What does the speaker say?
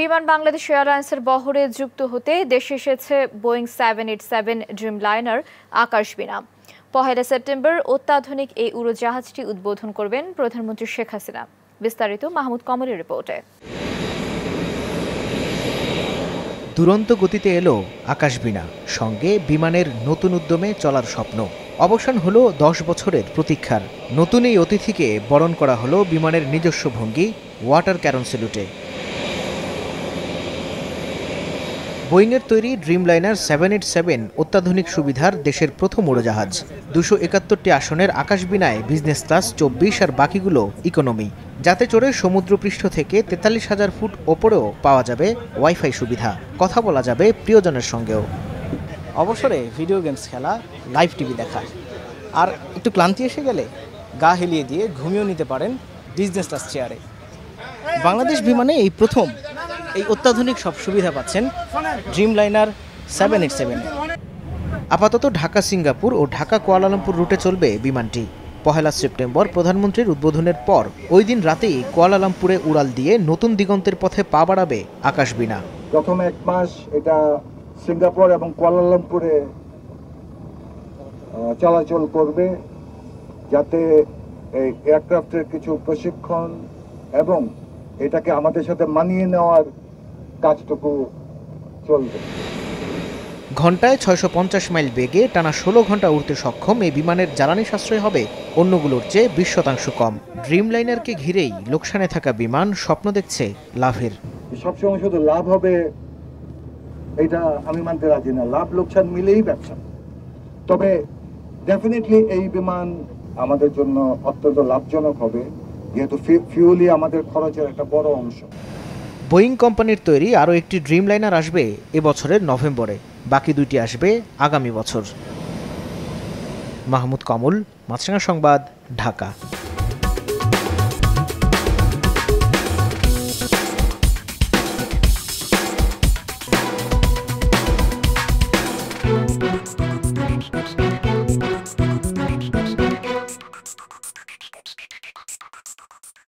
বিমান বাংলাদেশ এয়ারলাইন্সের বহরে যুক্ত হতে দেশে এসেছে Boeing seven eight seven Dreamliner আকাশ বিনা পহেলা সেপ্টেম্বর অত্যাধুনিক এই উড়োজাহাজটি উদ্বোধন করবেন প্রধানমন্ত্রী শেখ হাসিনা বিস্তারিত মাহমুদ কমলের রিপোর্টে দুরন্ত গতিতে এলো আকাশ বিনা সঙ্গে বিমানের নতুন উদ্যমে চলার স্বপ্ন অবসান হলো দশ বছরের প্রতীক্ষার নতুন এই অতিথিকে বরণ করা হলো বিমানের নিজস্ব ভঙ্গি ওয়াটার ক্যারন সেলুটে বোয়িংয়ের তৈরি Dreamliner seven eight seven অত্যাধুনিক সুবিধার দেশের প্রথম উড়োজাহাজ দুশো একাত্তরটি আসনের আকাশবিনায় বিজনেস ক্লাস চব্বিশ আর বাকিগুলো ইকোনমি যাতে চড়ে সমুদ্রপৃষ্ঠ থেকে তেতাল্লিশ হাজার ফুট ওপরেও পাওয়া যাবে ওয়াইফাই সুবিধা কথা বলা যাবে প্রিয়জনের সঙ্গেও অবসরে ভিডিও গেমস খেলা লাইভ টিভি দেখা আর একটু ক্লান্তি এসে গেলে গা হেলিয়ে দিয়ে ঘুমিয়েও নিতে পারেন বিজনেস ক্লাস চেয়ারে বাংলাদেশ বিমানে এই প্রথম এই অত্যাধুনিক সব সুবিধা পাচ্ছেন Dreamliner seven eight seven আপাতত ঢাকা সিঙ্গাপুর ও ঢাকা কুয়ালালামপুর রুটে চলবে বিমানটি পহেলা সেপ্টেম্বর প্রধানমন্ত্রীর উদ্বোধনের পর ওই দিন রাতেই কুয়ালালামপুরে উড়াল দিয়ে নতুন দিগন্তের পথে পা বাড়াবে আকাশবিনা প্রথম এক মাস এটা সিঙ্গাপুর এবং কুয়ালালামপুরে চলাচল করবে যাতে এই এয়ারক্রাফটের কিছু প্রশিক্ষণ এবং এটাকে আমাদের সাথে মানিয়ে নেওয়ার কাজটুকু চলবে ঘন্টায় ছয়শো মাইল বেগে টানা ষোলো ঘন্টা উড়তে সক্ষম এই বিমানের জ্বালানি সাশ্রয় হবে অন্যগুলোর চেয়ে বিশ শতাংশ কম ড্রিম লাইনারকে ঘিরেই লোকসানে থাকা বিমান স্বপ্ন দেখছে লাভের সবসময় শুধু লাভ হবে এটা আমি মানতে রাজি না লাভ লোকসান মিলেই ব্যবসা তবে ডেফিনেটলি এই বিমান আমাদের জন্য অত্যন্ত লাভজনক হবে যেহেতু ফিউলই আমাদের খরচের একটা বড় অংশ বোয়িং কোম্পানির তৈরি আরও একটি ড্রিমলাইনার আসবে এবছরের নভেম্বরে বাকি দুইটি আসবে আগামী বছর মাহমুদ কমল মাছরাঙা সংবাদ ঢাকা